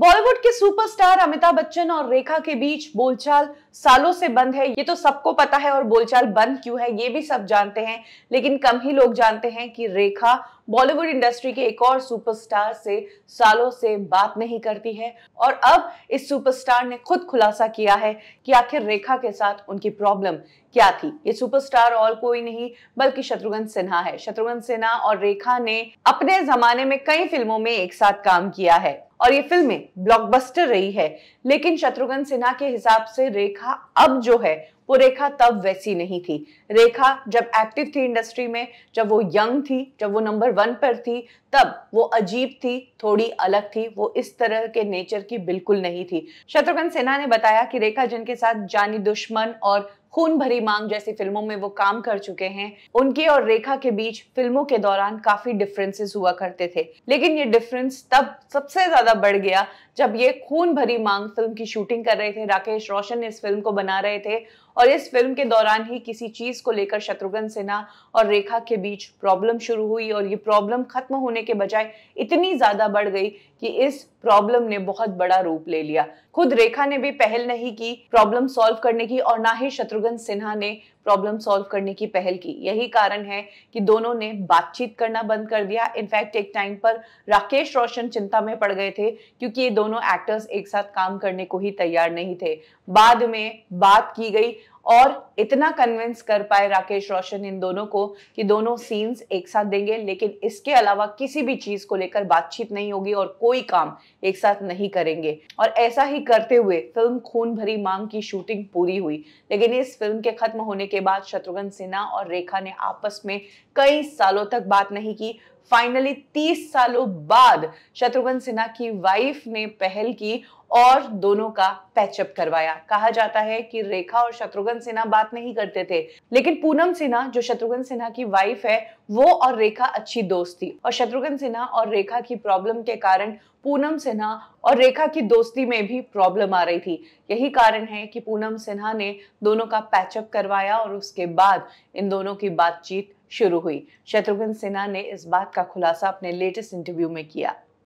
बॉलीवुड के सुपरस्टार अमिताभ बच्चन और रेखा के बीच बोलचाल सालों से बंद है ये तो सबको पता है और बोलचाल बंद क्यों है ये भी सब जानते हैं लेकिन कम ही लोग जानते हैं कि रेखा बॉलीवुड इंडस्ट्री के एक और सुपरस्टार से सालों से बात नहीं करती है और अब इस सुपरस्टार ने खुद खुलासा किया है कि आखिर रेखा के साथ उनकी प्रॉब्लम क्या थी ये सुपरस्टार और कोई नहीं बल्कि शत्रुघ्न सिन्हा है शत्रुघ्न सिन्हा और रेखा ने अपने जमाने में कई फिल्मों में एक साथ काम किया है और ये फिल्में ब्लॉकबस्टर रही है लेकिन शत्रुघ्न सिन्हा के हिसाब से रेखा अब जो है वो रेखा तब वैसी नहीं थी रेखा जब एक्टिव थी इंडस्ट्री में जब वो यंग थी जब वो नंबर वन पर थी तब वो अजीब थी थोड़ी अलग थी वो इस तरह के नेचर की बिल्कुल नहीं थी शत्रुघ्न सिन्हा ने बताया कि रेखा जिनके साथ जानी दुश्मन और खून भरी मांग जैसी फिल्मों में वो काम कर चुके हैं उनके और रेखा के बीच फिल्मों के दौरान काफी डिफरेंसेस हुआ करते थे लेकिन ये डिफरेंस तब सबसे ज्यादा बढ़ गया जब ये खून भरी मांग फिल्म की शूटिंग कर रहे थे राकेश रोशन इस फिल्म को बना रहे थे और इस फिल्म के दौरान ही किसी चीज को लेकर शत्रुघ्न सिन्हा और रेखा के बीच प्रॉब्लम शुरू हुई और ये प्रॉब्लम खत्म होने के बजाय इतनी ज्यादा बढ़ गई कि इस प्रॉब्लम ने बहुत बड़ा रूप ले लिया खुद रेखा ने भी पहल नहीं की प्रॉब्लम सॉल्व करने की और ना ही शत्रुघ्न सिन्हा ने प्रॉब्लम सॉल्व करने की पहल की यही कारण है कि दोनों ने बातचीत करना बंद कर दिया इनफैक्ट एक टाइम पर राकेश रोशन चिंता में पड़ गए थे क्योंकि ये दोनों एक्टर्स एक साथ काम करने को ही तैयार नहीं थे बाद में बात की गई और इतना कन्विंस कर पाए राकेश रोशन इन दोनों को कि दोनों सीन्स एक साथ देंगे लेकिन इसके अलावा किसी भी चीज़ को लेकर बातचीत नहीं होगी और कोई काम एक साथ नहीं करेंगे और ऐसा ही करते हुए फिल्म खून भरी मांग की शूटिंग पूरी हुई लेकिन इस फिल्म के खत्म होने के बाद शत्रुघ्न सिन्हा और रेखा ने आपस में कई सालों तक बात नहीं की फाइनली 30 सालों बाद शत्रुघ्न सिन्हा की वाइफ ने पहल की और दोनों का पैचअप करवाया कहा जाता है कि रेखा और शत्रुघ्न सिन्हा बात नहीं करते थे लेकिन पूनम सिन्हा जो शत्रुघ्न सिन्हा की वाइफ है वो और रेखा अच्छी दोस्त थी और शत्रुघ्न सिन्हा और रेखा की प्रॉब्लम के कारण पूनम सिन्हा और रेखा की दोस्ती में भी प्रॉब्लम आ रही थी यही कारण है कि पूनम सिन्हा ने दोनों का पैचअप करवाया और उसके बाद इन दोनों की बातचीत शुरू हुई शत्रुघ्न सिन्हा ने इस बात का खुलासा अपने लेटेस्ट इंटरव्यू में किया